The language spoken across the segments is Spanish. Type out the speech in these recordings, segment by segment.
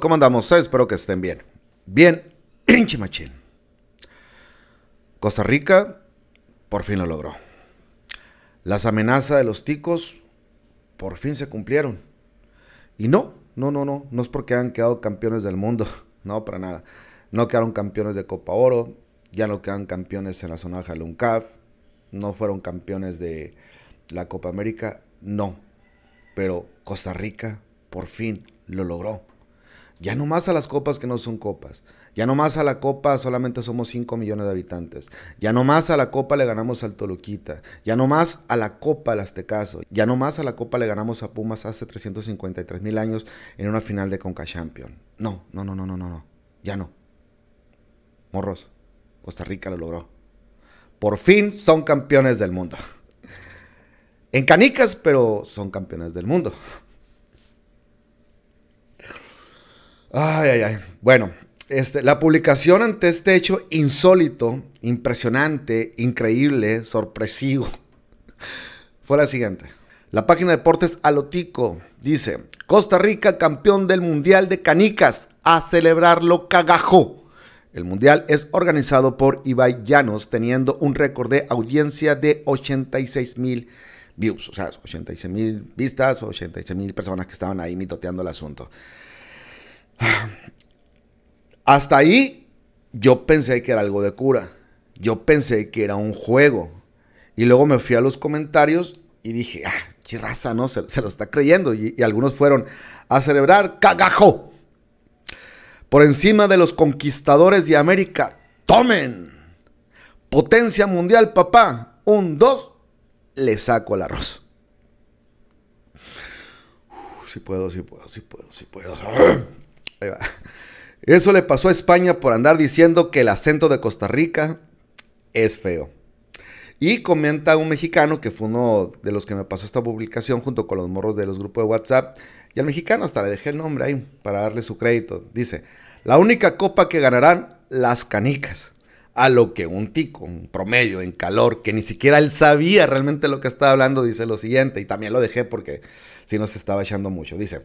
¿Cómo andamos? Espero que estén bien. Bien, machín Costa Rica por fin lo logró. Las amenazas de los ticos por fin se cumplieron. Y no, no, no, no, no es porque han quedado campeones del mundo, no, para nada. No quedaron campeones de Copa Oro, ya no quedan campeones en la zona de Jaluncaf, no fueron campeones de la Copa América, no. Pero Costa Rica por fin lo logró. Ya no más a las copas que no son copas. Ya no más a la copa solamente somos 5 millones de habitantes. Ya no más a la copa le ganamos al Toluquita. Ya no más a la copa al Aztecaso. Ya no más a la copa le ganamos a Pumas hace 353 mil años en una final de Conca Champion. No, no, no, no, no, no, no. Ya no. Morros, Costa Rica lo logró. Por fin son campeones del mundo. En canicas, pero son campeones del mundo. Ay, ay, ay. Bueno, este, la publicación ante este hecho insólito, impresionante, increíble, sorpresivo, fue la siguiente. La página de Deportes Alotico dice, Costa Rica campeón del Mundial de Canicas, a celebrarlo cagajo. El Mundial es organizado por Ibai Llanos, teniendo un récord de audiencia de 86 mil views, o sea, 86 mil vistas, 86 mil personas que estaban ahí mitoteando el asunto. Hasta ahí yo pensé que era algo de cura. Yo pensé que era un juego. Y luego me fui a los comentarios y dije, ah, qué raza, ¿no? Se, lo está creyendo. Y, algunos fueron a celebrar cagajo. Por encima de los conquistadores de América. Tomen. Potencia mundial, papá. Un, dos. Le saco el arroz. Si puedo, sí puedo, sí puedo, sí puedo. Eso le pasó a España por andar diciendo que el acento de Costa Rica es feo. Y comenta un mexicano que fue uno de los que me pasó esta publicación junto con los morros de los grupos de WhatsApp. Y al mexicano hasta le dejé el nombre ahí para darle su crédito. Dice, la única copa que ganarán las canicas. A lo que un tico, un promedio en calor, que ni siquiera él sabía realmente lo que estaba hablando, dice lo siguiente. Y también lo dejé porque si no se estaba echando mucho. Dice,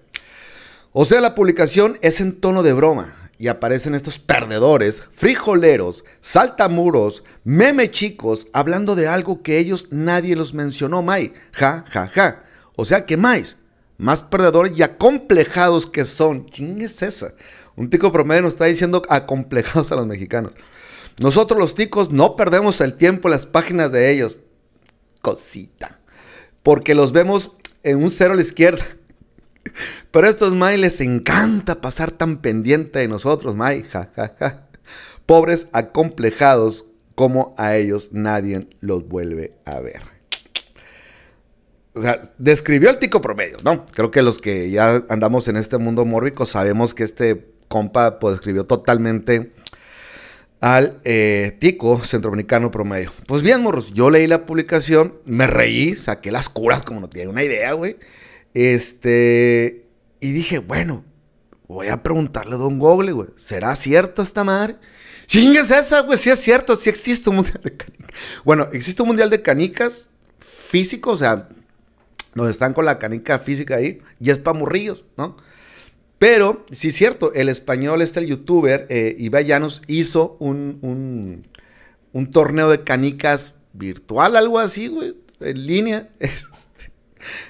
o sea, la publicación es en tono de broma y aparecen estos perdedores, frijoleros, saltamuros, meme chicos, hablando de algo que ellos nadie los mencionó, Mai. Ja, ja, ja. O sea que más, más perdedores y acomplejados que son. ¿Quién es esa? Un tico promedio nos está diciendo acomplejados a los mexicanos. Nosotros los ticos no perdemos el tiempo en las páginas de ellos. Cosita. Porque los vemos en un cero a la izquierda Pero a estos May les encanta pasar tan pendiente de nosotros, May. Pobres acomplejados como a ellos nadie los vuelve a ver. O sea, describió el tico promedio, ¿no? Creo que los que ya andamos en este mundo mórbico sabemos que este compa pues, describió totalmente al eh, tico centroamericano promedio. Pues bien, morros, yo leí la publicación, me reí, saqué las curas como no tiene una idea, güey. Este, y dije, bueno, voy a preguntarle a Don Google, güey, ¿será cierto esta madre? Chingues esa, güey, si sí es cierto, si sí existe un mundial de canicas. Bueno, existe un mundial de canicas físico, o sea, donde están con la canica física ahí, y es para morrillos, ¿no? Pero, sí es cierto, el español, este, el youtuber, eh, Ibai Llanos, hizo un, un, torneo de canicas virtual, algo así, güey, en línea.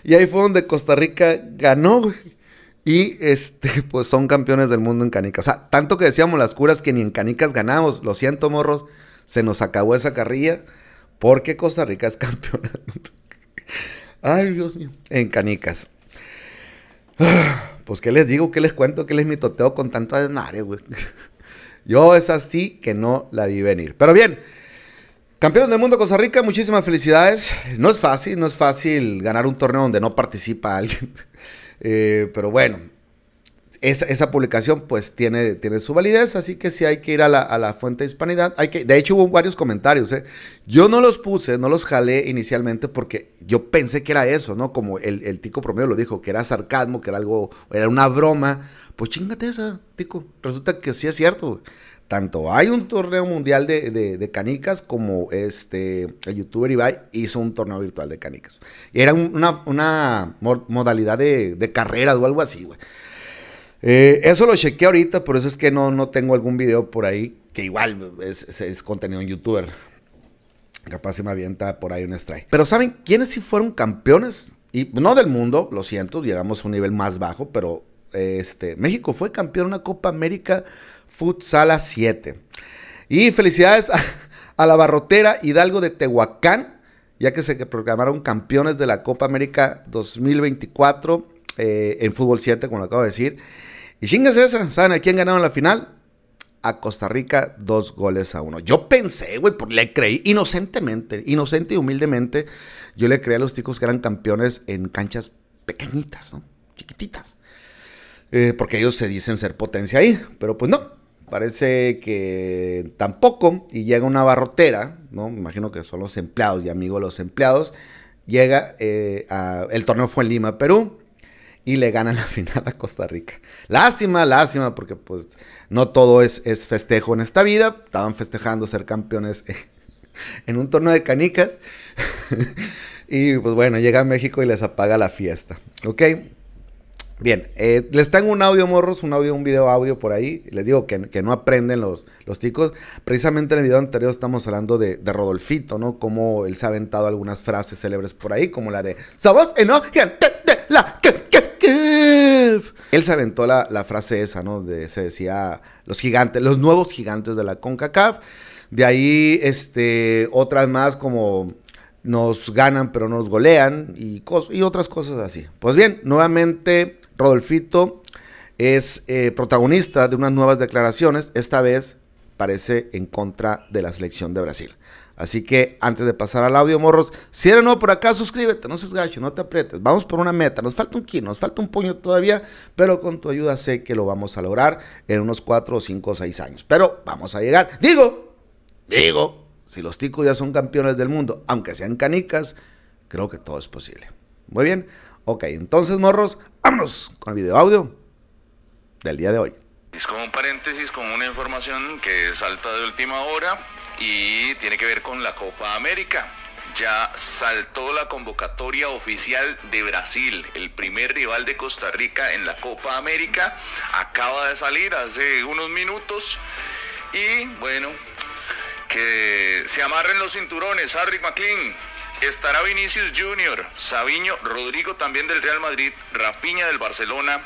y ahí fue donde Costa Rica ganó, güey. Y este, pues son campeones del mundo en canicas. O sea, tanto que decíamos las curas que ni en canicas ganamos. Lo siento, morros. Se nos acabó esa carrilla. Porque Costa Rica es campeona. Ay, Dios mío. En canicas. Pues, ¿qué les digo? ¿Qué les cuento? ¿Qué les mitoteo con tanta desmadre, güey? Yo es así que no la vi venir. Pero bien, Campeones del mundo Costa Rica, muchísimas felicidades. No es fácil, no es fácil ganar un torneo donde no participa alguien. Eh, pero bueno, esa, publicación pues tiene, tiene su validez, así que si hay que ir a la, fuente de hispanidad. Hay que, de hecho hubo varios comentarios, ¿eh? yo no los puse, no los jalé inicialmente porque yo pensé que era eso, ¿no? Como el, tico promedio lo dijo, que era sarcasmo, que era algo, era una broma, pues chingate esa, tico, resulta que sí es cierto. Tanto hay un torneo mundial de, canicas como este, el youtuber Ibai hizo un torneo virtual de canicas. era una, modalidad de, de carreras o algo así, güey. Eh, eso lo chequeé ahorita, por eso es que no, tengo algún video por ahí, que igual es, contenido en youtuber. Capaz se me avienta por ahí un strike. Pero ¿saben quiénes sí fueron campeones? Y no del mundo, lo siento, llegamos a un nivel más bajo, pero este, México fue campeón en una Copa América Futsal 7. Y felicidades a, la barrotera Hidalgo de Tehuacán, ya que se proclamaron campeones de la Copa América 2024 eh, en Fútbol 7, como lo acabo de decir. Y chingas esa, ¿saben a quién ganaron la final? A Costa Rica, dos goles a uno. Yo pensé, güey, por le creí inocentemente, inocente y humildemente, yo le creí a los chicos que eran campeones en canchas pequeñitas, ¿no? Chiquititas. Eh, porque ellos se dicen ser potencia ahí, pero pues no, parece que tampoco, y llega una barrotera, ¿no? Me imagino que son los empleados y amigos de los empleados, llega, eh, el torneo fue en Lima, Perú, y le ganan la final a Costa Rica. Lástima, lástima, porque pues no todo es, festejo en esta vida. Estaban festejando ser campeones en un torneo de canicas. y pues bueno, llega a México y les apaga la fiesta. ¿Ok? Bien, eh, les tengo un audio, morros, un audio, un video audio por ahí. Les digo que, no aprenden los, los chicos. Precisamente en el video anterior estamos hablando de, Rodolfito, ¿no? Como él se ha aventado algunas frases célebres por ahí, como la de Sabos, no, la que él se aventó la, frase esa, ¿no? De, se decía los gigantes, los nuevos gigantes de la CONCACAF. De ahí, este, otras más como nos ganan pero nos golean y, y otras cosas así. Pues bien, nuevamente Rodolfito es eh, protagonista de unas nuevas declaraciones, esta vez parece en contra de la selección de Brasil. Así que antes de pasar al audio, morros, si eres nuevo por acá, suscríbete, no seas gacho, no te aprietes. Vamos por una meta. Nos falta un kilo, nos falta un puño todavía, pero con tu ayuda sé que lo vamos a lograr en unos 4, 5, seis años. Pero vamos a llegar. Digo, digo, si los ticos ya son campeones del mundo, aunque sean canicas, creo que todo es posible. Muy bien. Ok, entonces, morros, vámonos con el video audio del día de hoy. Es como un paréntesis, como una información que salta de última hora y tiene que ver con la Copa América. Ya saltó la convocatoria oficial de Brasil, el primer rival de Costa Rica en la Copa América. Acaba de salir hace unos minutos y bueno, que se amarren los cinturones, Harry McLean. Estará Vinicius Jr., Sabiño, Rodrigo también del Real Madrid, Rafiña del Barcelona,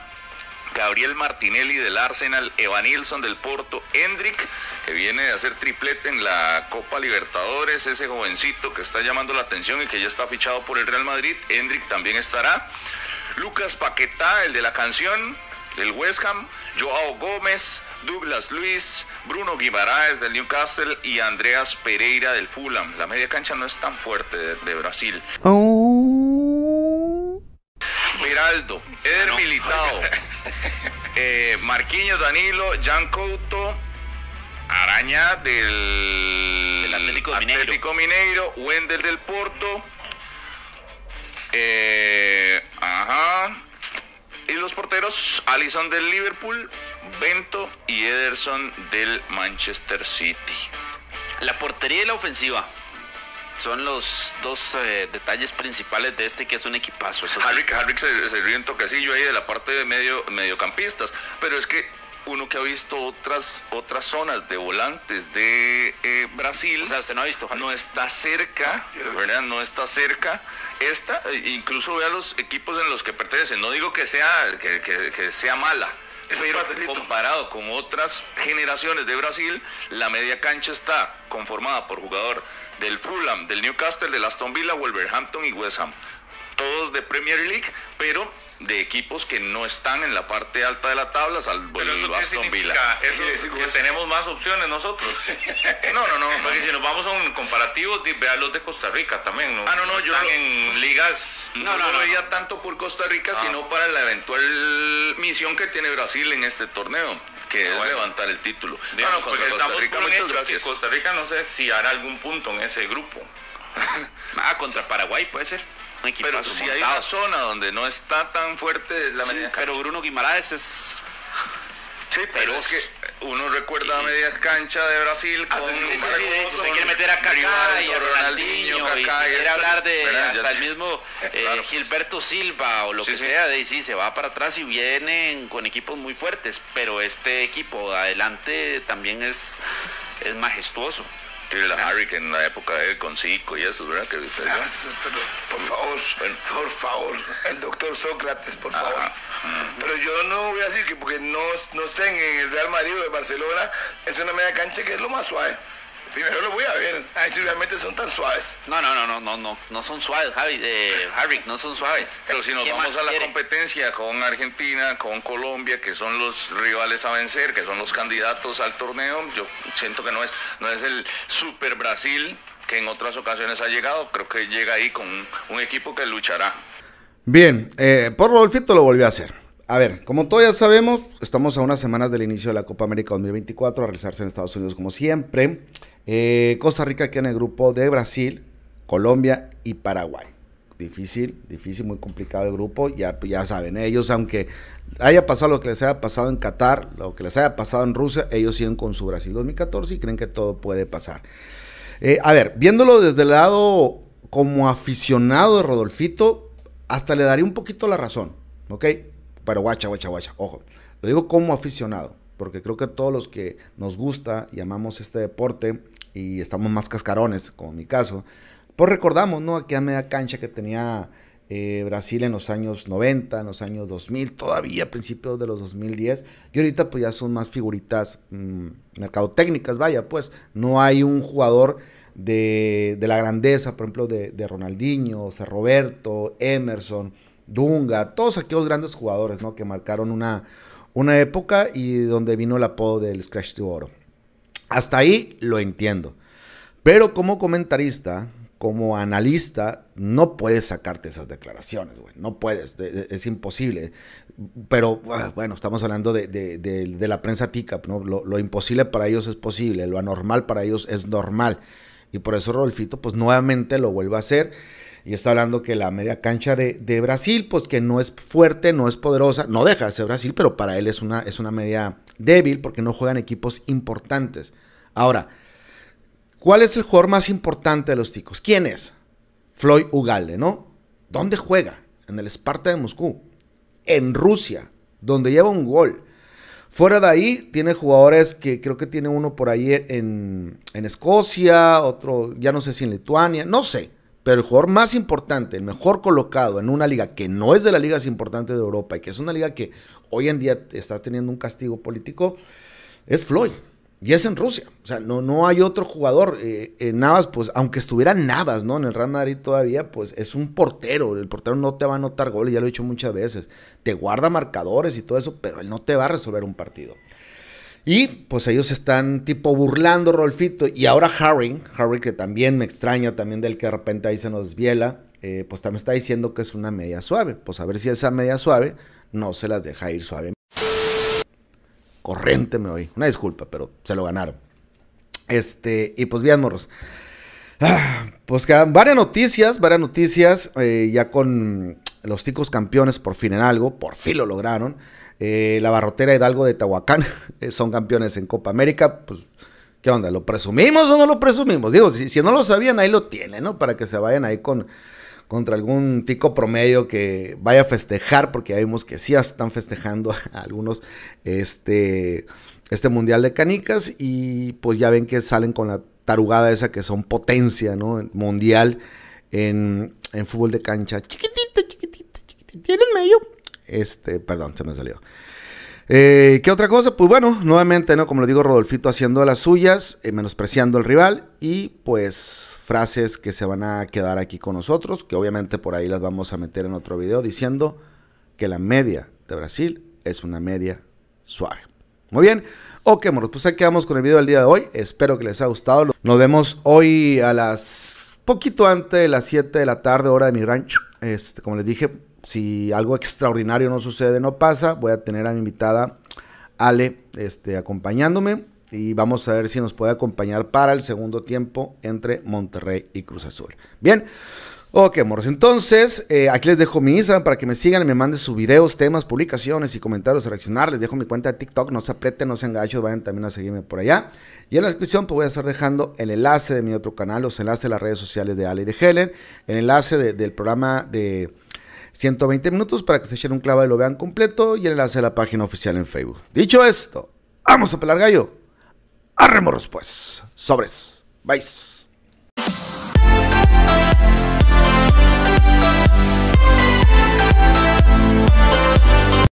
Gabriel Martinelli del Arsenal, Evanilson del Porto, Hendrick, que viene de hacer triplete en la Copa Libertadores, ese jovencito que está llamando la atención y que ya está fichado por el Real Madrid, Hendrick también estará. Lucas Paquetá, el de la canción, del West Ham, Joao Gómez, Douglas Luis, Bruno Guimaraes del Newcastle y Andreas Pereira del Fulham. La media cancha no es tan fuerte de, Brasil. Peraldo oh. Miraldo, Eder Militao, eh, Marquinhos, Danilo, Jan Couto, Araña del, Atlético, Mineiro. Wendel del Porto. Eh, ajá. Y los porteros, Allison del Liverpool, Bento y Ederson del Manchester City. La portería y la ofensiva son los dos eh, detalles principales de este que es un equipazo. Eso se, ríe en toquecillo ahí de la parte de medio, mediocampistas, pero es que uno que ha visto otras otras zonas de volantes de eh, Brasil. O no ha visto. No está cerca, ah, no, está cerca. Esta, eh, incluso vea los equipos en los que pertenece, No digo que sea, que, que sea mala. Pero comparado con otras generaciones de Brasil, la media cancha está conformada por jugador del Fulham, del Newcastle, del Aston Villa, Wolverhampton y West Ham. Todos de Premier League, pero de equipos que no están en la parte alta de la tabla, salvo el Aston Villa. que tenemos más opciones nosotros. no, no, no. Porque si nos vamos a un comparativo, vea los de Costa Rica también. ¿no? Ah, no, no, yo en ligas. No, no, no, veía tanto por Costa Rica, ah. sino para la eventual misión que tiene Brasil en este torneo que va a levantar el título. Bueno, pues, contra Costa Rica, muchas gracias. Costa Rica no sé si hará algún punto en ese grupo. ah, contra Paraguay puede ser. Un pero si hay una zona donde no está tan fuerte la sí, Pero Bruno Guimaraes es... Sí, pero es que uno recuerda a medias cancha de Brasil con, si quiere meter a Kaká Ronaldinho, hablar de hasta el mismo eh, Gilberto Silva o lo que sea, de sí, se va para atrás y vienen con equipos muy fuertes, pero este equipo de adelante también es, es majestuoso el Harry en la época de con Zico y eso, ¿verdad? Que pero por favor, por favor, el doctor Sócrates, por favor. Mm. Pero yo no voy a decir que porque no, no estén en el Real Madrid o Barcelona, es una media cancha que es lo más suave. Primero lo voy a ver, a si realmente son tan suaves. No, no, no, no, no, no, no son suaves, Javi, eh, no son suaves. Pero si nos vamos a la competencia con Argentina, con Colombia, que son los rivales a vencer, que son los candidatos al torneo, yo siento que no es, no es el Super Brasil que en otras ocasiones ha llegado, creo que llega ahí con un, equipo que luchará. Bien, eh, por Rodolfito lo volvió a hacer a ver, como todos ya sabemos, estamos a unas semanas del inicio de la Copa América 2024, a realizarse en Estados Unidos como siempre. Eh, Costa Rica queda en el grupo de Brasil, Colombia y Paraguay. Difícil, difícil, muy complicado el grupo. Ya, saben, ellos, aunque haya pasado lo que les haya pasado en Qatar, lo que les haya pasado en Rusia, ellos siguen con su Brasil 2014 y creen que todo puede pasar. Eh, a ver, viéndolo desde el lado como aficionado de Rodolfito, hasta le daría un poquito la razón, ¿ok? Pero guacha, guacha, guacha, ojo. Lo digo como aficionado, porque creo que todos los que nos gusta y amamos este deporte y estamos más cascarones, como en mi caso, pues recordamos, ¿no? Aquella media cancha que tenía eh, Brasil en los años 90, en los años 2000, todavía a principios de los 2010. Y ahorita pues ya son más figuritas mercado mm, mercadotécnicas, vaya, pues no hay un jugador de, la grandeza, por ejemplo, de, de Ronaldinho, o Roberto, Emerson, Dunga, todos aquellos grandes jugadores, ¿no? Que marcaron una, una época y donde vino el apodo del Scratch to Oro. Hasta ahí lo entiendo. Pero como comentarista, como analista, no puedes sacarte esas declaraciones, No puedes, es imposible. Pero ah, bueno, estamos hablando de, la prensa TICAP, ¿no? Lo, lo, imposible para ellos es posible, lo anormal para ellos es normal. Y por eso Rolfito, pues nuevamente lo vuelve a hacer y está hablando que la media cancha de, Brasil, pues que no es fuerte, no es poderosa, no deja de ser Brasil, pero para él es una, es una media débil porque no juegan equipos importantes. Ahora, ¿cuál es el jugador más importante de los ticos? ¿Quién es? Floyd Ugalde, ¿no? ¿Dónde juega? En el Esparta de Moscú, en Rusia, donde lleva un gol. Fuera de ahí, tiene jugadores que creo que tiene uno por ahí en, en Escocia, otro, ya no sé si en Lituania, no sé. Pero el jugador más importante, el mejor colocado en una liga que no es de las ligas importantes de Europa y que es una liga que hoy en día estás teniendo un castigo político, es Floyd. Y es en Rusia. O sea, no, no hay otro jugador. Eh, Navas, pues, aunque estuviera Navas, ¿no? En el Real Madrid todavía, pues, es un portero. El portero no te va a anotar goles, ya lo he dicho muchas veces. Te guarda marcadores y todo eso, pero él no te va a resolver un partido. Y pues ellos están tipo burlando Rolfito. Y ahora Harry, Harry que también me extraña, también del que de repente ahí se nos desviela, eh, pues también está diciendo que es una media suave. Pues a ver si esa media suave no se las deja ir suave. Corriente me oí. Una disculpa, pero se lo ganaron. Este, y pues bien, morros. Ah, pues quedan ah, varias noticias, varias noticias, eh, ya con los ticos campeones por fin en algo, por fin lo lograron. Eh, la Barrotera Hidalgo de Tahuacán eh, son campeones en Copa América, pues ¿Qué onda? ¿Lo presumimos o no lo presumimos? Digo, si, no lo sabían, ahí lo tienen, ¿no? Para que se vayan ahí con contra algún tico promedio que vaya a festejar, porque ya vimos que sí están festejando algunos este, este Mundial de Canicas y pues ya ven que salen con la tarugada esa que son potencia, ¿no? Mundial en, en fútbol de cancha. Chiquitito ¿Tienes medio? Este, perdón, se me salió. Eh, ¿Qué otra cosa? Pues bueno, nuevamente, ¿no? Como lo digo, Rodolfito haciendo las suyas, eh, menospreciando al rival y pues frases que se van a quedar aquí con nosotros, que obviamente por ahí las vamos a meter en otro video diciendo que la media de Brasil es una media suave. Muy bien, ok, moros, pues aquí quedamos con el video del día de hoy. Espero que les haya gustado. Nos vemos hoy a las poquito antes de las 7 de la tarde, hora de mi rancho. Este, como les dije, si algo extraordinario no sucede, no pasa, voy a tener a mi invitada Ale este, acompañándome y vamos a ver si nos puede acompañar para el segundo tiempo entre Monterrey y Cruz Azul. Bien. Ok, amor, Entonces, eh, aquí les dejo mi Instagram para que me sigan y me manden sus videos, temas, publicaciones y comentarios a reaccionar. Les dejo mi cuenta de TikTok. No se aprieten, no se enganchen. Vayan también a seguirme por allá. Y en la descripción, pues voy a estar dejando el enlace de mi otro canal, los enlaces de las redes sociales de Ale y de Helen, el enlace del programa de 120 minutos para que se echen un clavo y lo vean completo y el enlace a la página oficial en Facebook. Dicho esto, vamos a pelar gallo. Arremos pues. Sobres. Bye.